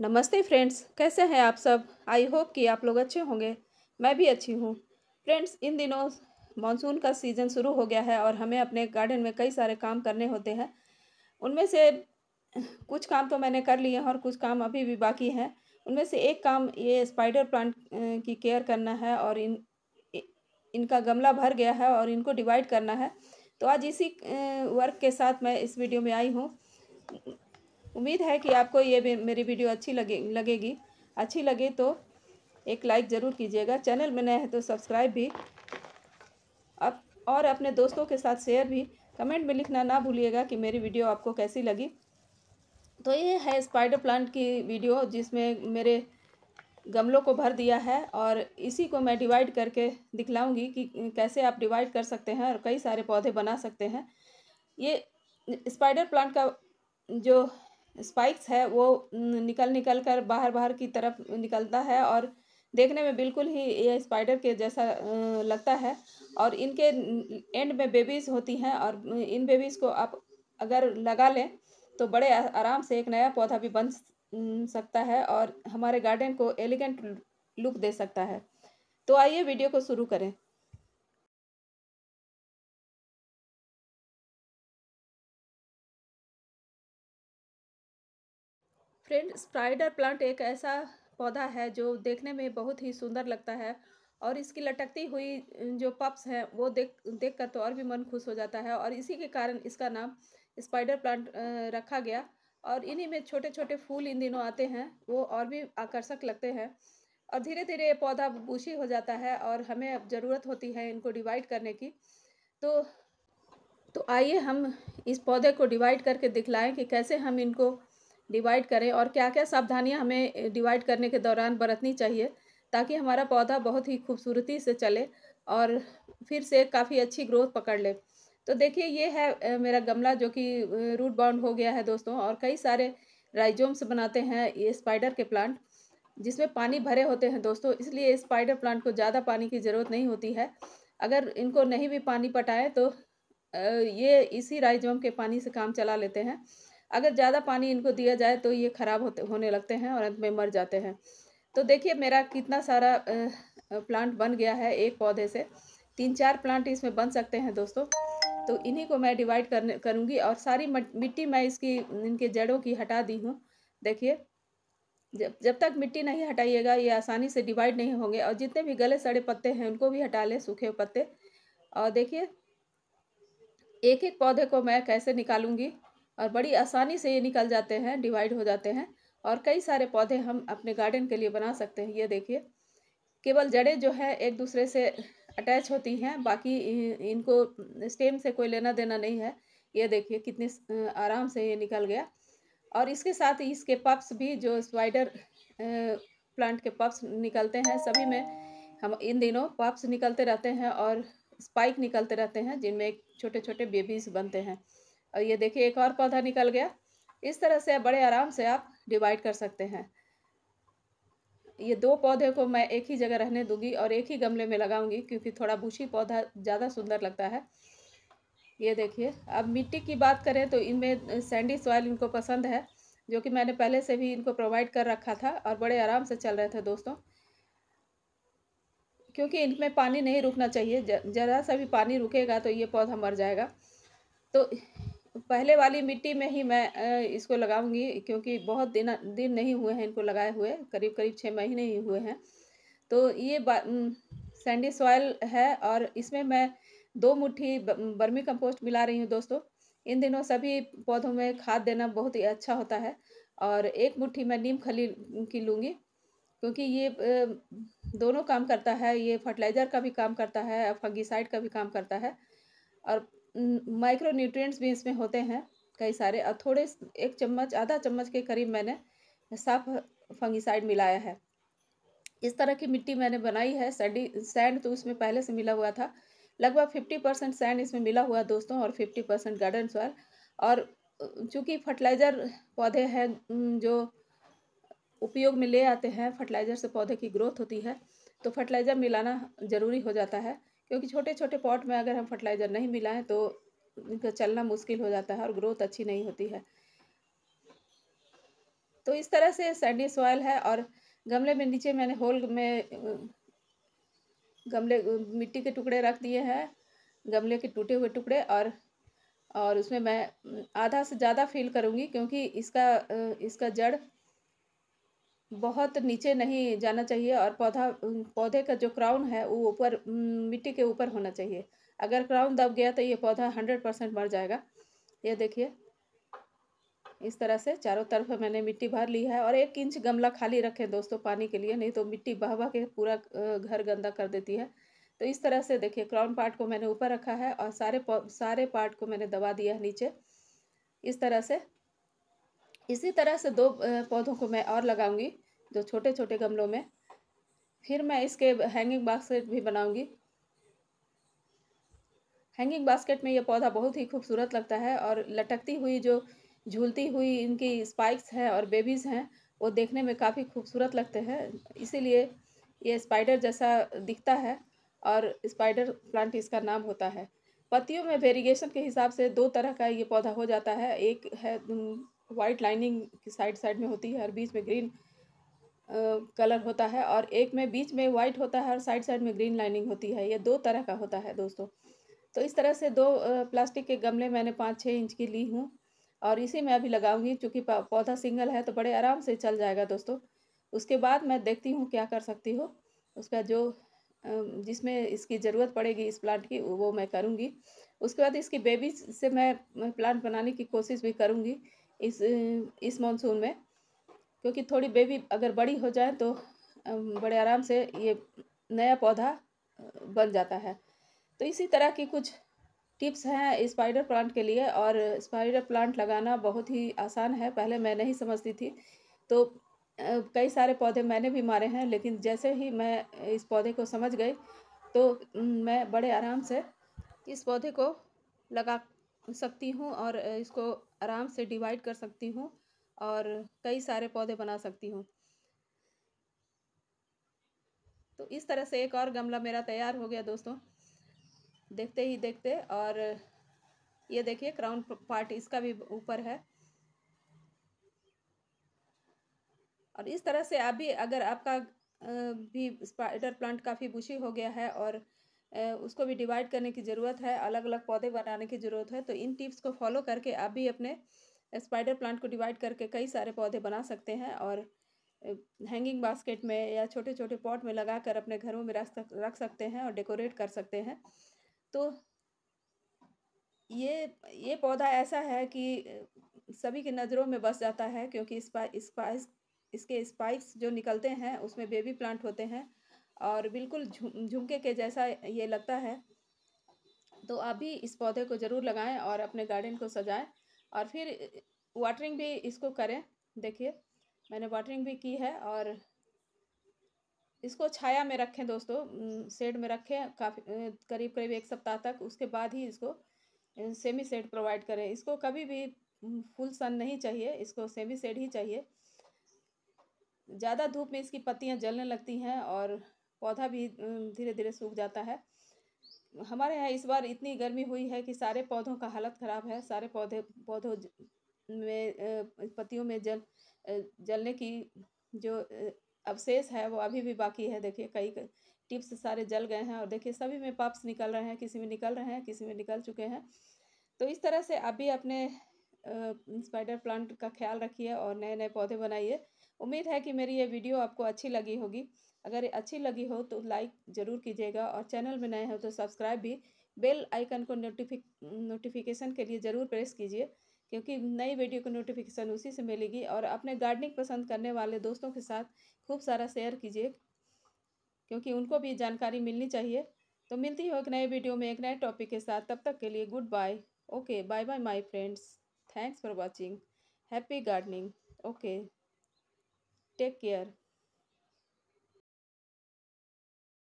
नमस्ते फ्रेंड्स कैसे हैं आप सब आई होप कि आप लोग अच्छे होंगे मैं भी अच्छी हूँ फ्रेंड्स इन दिनों मानसून का सीज़न शुरू हो गया है और हमें अपने गार्डन में कई सारे काम करने होते हैं उनमें से कुछ काम तो मैंने कर लिए हैं और कुछ काम अभी भी बाकी हैं उनमें से एक काम ये स्पाइडर प्लांट की केयर करना है और इन इनका गमला भर गया है और इनको डिवाइड करना है तो आज इसी वर्क के साथ मैं इस वीडियो में आई हूँ उम्मीद है कि आपको ये मेरी वीडियो अच्छी लगे लगेगी अच्छी लगे तो एक लाइक ज़रूर कीजिएगा चैनल में नया है तो सब्सक्राइब भी अप और अपने दोस्तों के साथ शेयर भी कमेंट में लिखना ना भूलिएगा कि मेरी वीडियो आपको कैसी लगी तो ये है स्पाइडर प्लांट की वीडियो जिसमें मेरे गमलों को भर दिया है और इसी को मैं डिवाइड करके दिखलाऊंगी कि कैसे आप डिवाइड कर सकते हैं और कई सारे पौधे बना सकते हैं ये स्पाइडर प्लांट का जो स्पाइक्स है वो निकल निकल कर बाहर बाहर की तरफ निकलता है और देखने में बिल्कुल ही ये स्पाइडर के जैसा लगता है और इनके एंड में बेबीज़ होती हैं और इन बेबीज़ को आप अगर लगा लें तो बड़े आराम से एक नया पौधा भी बन सकता है और हमारे गार्डन को एलिगेंट लुक दे सकता है तो आइए वीडियो को शुरू करें फ्रेंड स्पाइडर प्लांट एक ऐसा पौधा है जो देखने में बहुत ही सुंदर लगता है और इसकी लटकती हुई जो पप्स हैं वो देख देख कर तो और भी मन खुश हो जाता है और इसी के कारण इसका नाम स्पाइडर प्लांट रखा गया और इन्हीं में छोटे छोटे फूल इन दिनों आते हैं वो और भी आकर्षक लगते हैं और धीरे धीरे ये पौधा बूशी हो जाता है और हमें अब ज़रूरत होती है इनको डिवाइड करने की तो तो आइए हम इस पौधे को डिवाइड करके दिखलाएं कि कैसे हम इनको डिवाइड करें और क्या क्या सावधानियाँ हमें डिवाइड करने के दौरान बरतनी चाहिए ताकि हमारा पौधा बहुत ही खूबसूरती से चले और फिर से काफ़ी अच्छी ग्रोथ पकड़ ले तो देखिए ये है मेरा गमला जो कि रूट बाउंड हो गया है दोस्तों और कई सारे राइजोम्स बनाते हैं ये स्पाइडर के प्लांट जिसमें पानी भरे होते हैं दोस्तों इसलिए स्पाइडर प्लांट को ज़्यादा पानी की ज़रूरत नहीं होती है अगर इनको नहीं भी पानी पटाएं तो ये इसी राइजोम के पानी से काम चला लेते हैं अगर ज़्यादा पानी इनको दिया जाए तो ये ख़राब होते होने लगते हैं और अंत में मर जाते हैं तो देखिए मेरा कितना सारा प्लांट बन गया है एक पौधे से तीन चार प्लांट इसमें बन सकते हैं दोस्तों तो इन्हीं को मैं डिवाइड करने करूँगी और सारी मिट्टी मैं इसकी इनके जड़ों की हटा दी हूँ देखिए जब जब तक मिट्टी नहीं हटाइएगा ये आसानी से डिवाइड नहीं होंगे और जितने भी गले सड़े पत्ते हैं उनको भी हटा लें सूखे पत्ते और देखिए एक एक पौधे को मैं कैसे निकालूंगी और बड़ी आसानी से ये निकल जाते हैं डिवाइड हो जाते हैं और कई सारे पौधे हम अपने गार्डन के लिए बना सकते हैं ये देखिए केवल जड़ें जो है एक दूसरे से अटैच होती हैं बाकी इनको स्टेम से कोई लेना देना नहीं है ये देखिए कितने आराम से ये निकल गया और इसके साथ ही इसके पप्स भी जो स्पाइडर प्लांट के पप्स निकलते हैं सभी में हम इन दिनों पप्स निकलते रहते हैं और स्पाइक निकलते रहते हैं जिनमें छोटे छोटे बेबीज बनते हैं और ये देखिए एक और पौधा निकल गया इस तरह से बड़े आराम से आप डिवाइड कर सकते हैं ये दो पौधे को मैं एक ही जगह रहने दूंगी और एक ही गमले में लगाऊंगी क्योंकि थोड़ा भूसी पौधा ज़्यादा सुंदर लगता है ये देखिए अब मिट्टी की बात करें तो इनमें सैंडी सॉइल इनको पसंद है जो कि मैंने पहले से भी इनको प्रोवाइड कर रखा था और बड़े आराम से चल रहे थे दोस्तों क्योंकि इनमें पानी नहीं रुकना चाहिए ज़रा सा भी पानी रुकेगा तो ये पौधा मर जाएगा तो पहले वाली मिट्टी में ही मैं इसको लगाऊंगी क्योंकि बहुत दिन दिन नहीं हुए हैं इनको लगाए हुए करीब करीब छः महीने ही हुए हैं तो ये सैंडी सॉयल है और इसमें मैं दो मुट्ठी बर्मी कंपोस्ट मिला रही हूँ दोस्तों इन दिनों सभी पौधों में खाद देना बहुत ही अच्छा होता है और एक मुट्ठी मैं नीम खली की लूँगी क्योंकि ये दोनों काम करता है ये फर्टिलाइज़र का भी काम करता है फंगिसाइड का भी काम करता है और माइक्रो न्यूट्रिएंट्स भी इसमें होते हैं कई सारे और थोड़े एक चम्मच आधा चम्मच के करीब मैंने साफ फंगिसाइड मिलाया है इस तरह की मिट्टी मैंने बनाई है सैंडी सैंड तो उसमें पहले से मिला हुआ था लगभग फिफ्टी परसेंट सैंड इसमें मिला हुआ दोस्तों और फिफ्टी परसेंट गार्डन सॉयल और चूँकि फर्टिलाइज़र पौधे हैं जो उपयोग में ले आते हैं फर्टिलाइज़र से पौधे की ग्रोथ होती है तो फर्टिलाइज़र मिलाना ज़रूरी हो जाता है क्योंकि छोटे छोटे पॉट में अगर हम फर्टिलाइज़र नहीं है तो इनका चलना मुश्किल हो जाता है और ग्रोथ अच्छी नहीं होती है तो इस तरह से सैंडी सॉयल है और गमले में नीचे मैंने होल में गमले मिट्टी के टुकड़े रख दिए हैं गमले के टूटे हुए टुकड़े और और उसमें मैं आधा से ज़्यादा फील करूँगी क्योंकि इसका इसका जड़ बहुत नीचे नहीं जाना चाहिए और पौधा पौधे का जो क्राउन है वो ऊपर मिट्टी के ऊपर होना चाहिए अगर क्राउन दब गया तो ये पौधा हंड्रेड परसेंट मर जाएगा ये देखिए इस तरह से चारों तरफ मैंने मिट्टी भर ली है और एक इंच गमला खाली रखें दोस्तों पानी के लिए नहीं तो मिट्टी बह बह के पूरा घर गंदा कर देती है तो इस तरह से देखिए क्राउन पार्ट को मैंने ऊपर रखा है और सारे सारे पार्ट को मैंने दबा दिया है नीचे इस तरह से इसी तरह से दो पौधों को मैं और लगाऊंगी जो छोटे छोटे गमलों में फिर मैं इसके हैंगिंग बास्केट भी बनाऊंगी हैंगिंग बास्केट में यह पौधा बहुत ही खूबसूरत लगता है और लटकती हुई जो झूलती हुई इनकी स्पाइक्स हैं और बेबीज़ हैं वो देखने में काफ़ी खूबसूरत लगते हैं इसीलिए ये स्पाइडर जैसा दिखता है और स्पाइडर प्लांट इसका नाम होता है पत्तियों में वेरिएशन के हिसाब से दो तरह का ये पौधा हो जाता है एक है वाइट लाइनिंग की साइड साइड में होती है और बीच में ग्रीन कलर होता है और एक में बीच में वाइट होता है और साइड साइड में ग्रीन लाइनिंग होती है ये दो तरह का होता है दोस्तों तो इस तरह से दो प्लास्टिक के गमले मैंने पाँच छः इंच की ली हूँ और इसी में अभी लगाऊंगी क्योंकि पौधा सिंगल है तो बड़े आराम से चल जाएगा दोस्तों उसके बाद मैं देखती हूँ क्या कर सकती हो उसका जो जिसमें इसकी ज़रूरत पड़ेगी इस प्लांट की वो मैं करूँगी उसके बाद इसकी बेबी से मैं प्लांट बनाने की कोशिश भी करूँगी इस इस मानसून में क्योंकि थोड़ी बेबी अगर बड़ी हो जाए तो बड़े आराम से ये नया पौधा बन जाता है तो इसी तरह की कुछ टिप्स हैं स्पाइडर प्लांट के लिए और स्पाइडर प्लांट लगाना बहुत ही आसान है पहले मैं नहीं समझती थी तो कई सारे पौधे मैंने भी मारे हैं लेकिन जैसे ही मैं इस पौधे को समझ गई तो मैं बड़े आराम से इस पौधे को लगा सकती हूँ और इसको आराम से डिवाइड कर सकती हूँ और कई सारे पौधे बना सकती हूँ तो इस तरह से एक और गमला मेरा तैयार हो गया दोस्तों देखते ही देखते और ये देखिए क्राउन पार्ट इसका भी ऊपर है और इस तरह से आप अगर आपका भी स्पाइडर प्लांट काफ़ी बुशी हो गया है और उसको भी डिवाइड करने की ज़रूरत है अलग अलग पौधे बनाने की ज़रूरत है तो इन टिप्स को फॉलो करके आप भी अपने स्पाइडर प्लांट को डिवाइड करके कई सारे पौधे बना सकते हैं और हैंगिंग बास्केट में या छोटे छोटे पॉट में लगा कर अपने घरों में रख सकते हैं और डेकोरेट कर सकते हैं तो ये ये पौधा ऐसा है कि सभी की नज़रों में बस जाता है क्योंकि स्पाइस इसके स्पाइक्स जो निकलते हैं उसमें बेबी प्लांट होते हैं और बिल्कुल झुमके के जैसा ये लगता है तो आप भी इस पौधे को ज़रूर लगाएं और अपने गार्डन को सजाएं और फिर वाटरिंग भी इसको करें देखिए मैंने वाटरिंग भी की है और इसको छाया में रखें दोस्तों सेड में रखें काफ़ी करीब करीब एक सप्ताह तक उसके बाद ही इसको सेमी सेड प्रोवाइड करें इसको कभी भी फुल सन नहीं चाहिए इसको सेमी सेड ही चाहिए ज़्यादा धूप में इसकी पत्तियां जलने लगती हैं और पौधा भी धीरे धीरे सूख जाता है हमारे यहाँ इस बार इतनी गर्मी हुई है कि सारे पौधों का हालत ख़राब है सारे पौधे पौधों में पत्तियों में जल जलने की जो अवशेष है वो अभी भी बाकी है देखिए कई टिप्स सारे जल गए हैं और देखिए सभी में पप्स निकल रहे हैं किसी में निकल रहे हैं किसी में निकल चुके हैं तो इस तरह से अभी अपने स्पाइडर प्लांट का ख्याल रखिए और नए नए पौधे बनाइए उम्मीद है कि मेरी ये वीडियो आपको अच्छी लगी होगी अगर अच्छी लगी हो तो लाइक ज़रूर कीजिएगा और चैनल में नए हो तो सब्सक्राइब भी बेल आइकन को नोटिफिक नोटिफिकेशन के लिए ज़रूर प्रेस कीजिए क्योंकि नई वीडियो को नोटिफिकेशन उसी से मिलेगी और अपने गार्डनिंग पसंद करने वाले दोस्तों के साथ खूब सारा शेयर कीजिए क्योंकि उनको भी जानकारी मिलनी चाहिए तो मिलती हो एक नए वीडियो में एक नए टॉपिक के साथ तब तक के लिए goodbye okay bye bye my friends thanks for watching happy gardening okay Take care.